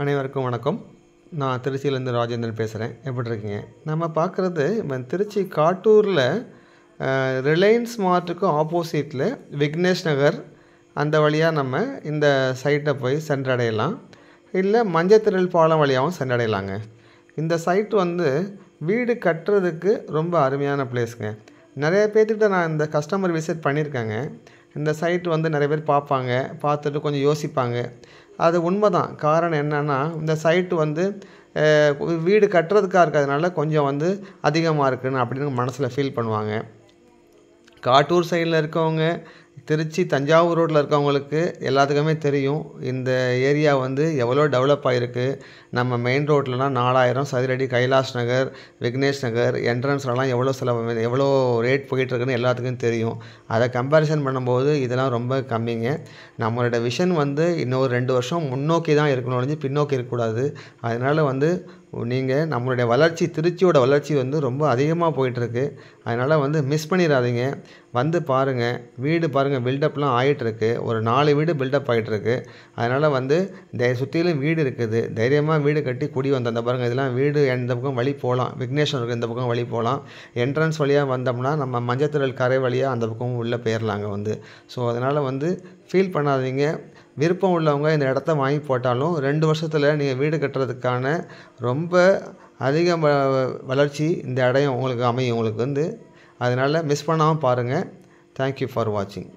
அனைவருக்கும் வணக்கம் நான் திருச்சியிலேருந்து ராஜேந்திரன் பேசுகிறேன் எப்படி இருக்கீங்க நம்ம பார்க்குறது இப்போ திருச்சி காட்டூரில் ரிலையன்ஸ் மார்ட்டுக்கு ஆப்போசிட்டில் விக்னேஷ் நகர் அந்த வழியாக நம்ம இந்த சைட்டை போய் சென்றடையலாம் இல்லை மஞ்சத்திரல் பாலம் வழியாகவும் சென்றடையலாங்க இந்த சைட் வந்து வீடு கட்டுறதுக்கு ரொம்ப அருமையான பிளேஸுங்க நிறைய பேர்த்துக்கிட்ட நான் இந்த கஸ்டமர் விசிட் பண்ணியிருக்கேங்க இந்த சைட் வந்து நிறைய பேர் பார்ப்பாங்க பார்த்துட்டு கொஞ்சம் யோசிப்பாங்க அது உண்மை தான் காரணம் என்னென்னா இந்த சைட்டு வந்து வீடு கட்டுறதுக்காக இருக்கிறதுனால கொஞ்சம் வந்து அதிகமாக இருக்குதுன்னு அப்படின்னு மனசில் ஃபீல் பண்ணுவாங்க காட்டூர் சைடில் இருக்கவங்க திருச்சி தஞ்சாவூர் ரோட்டில் இருக்கவங்களுக்கு எல்லாத்துக்குமே தெரியும் இந்த ஏரியா வந்து எவ்வளோ டெவலப் ஆகிருக்கு நம்ம மெயின் ரோட்லலாம் நாலாயிரம் சதுரடி கைலாஷ் நகர் விக்னேஷ் நகர் என்ட்ரன்ஸ்லலாம் எவ்வளோ செலவு எவ்வளோ ரேட் போயிட்டுருக்குன்னு எல்லாத்துக்கும் தெரியும் அதை கம்பேரிசன் பண்ணும்போது இதெல்லாம் ரொம்ப கம்மிங்க நம்மளோட விஷன் வந்து இன்னொரு ரெண்டு வருஷம் முன்னோக்கி தான் இருக்கணும் பின்னோக்கி இருக்கக்கூடாது அதனால் வந்து நீங்கள் நம்மளுடைய வளர்ச்சி திருச்சியோட வளர்ச்சி வந்து ரொம்ப அதிகமாக போயிட்டுருக்கு அதனால் வந்து மிஸ் பண்ணிடாதீங்க வந்து பாருங்கள் வீடு பாருங்கள் பில்டப்லாம் ஆகிட்டுருக்கு ஒரு நாலு வீடு பில்டப் ஆகிட்டுருக்கு அதனால் வந்து தை சுற்றிலும் வீடு இருக்குது தைரியமாக வீடு கட்டி குடி வந்தோம் அந்த பாருங்கள் இதெல்லாம் வீடு எந்த பக்கம் வழி போகலாம் விக்னேஸ்வரன் இந்த பக்கம் வழி போகலாம் என்ட்ரன்ஸ் வழியாக வந்தோம்னா நம்ம மஞ்சத்திரல் கரை வழியாக அந்த பக்கம் உள்ளே போயிடலாங்க வந்து ஸோ அதனால் வந்து ஃபீல் பண்ணாதீங்க விருப்பம் உள்ளவங்க இந்த இடத்த வாங்கி போட்டாலும் ரெண்டு வருஷத்தில் நீங்கள் வீடு கட்டுறதுக்கான ரொம்ப அதிக வளர்ச்சி இந்த இடம் உங்களுக்கு அமையும் உங்களுக்கு வந்து அதனால் மிஸ் பண்ணாமல் பாருங்கள் தேங்க்யூ ஃபார் வாட்சிங்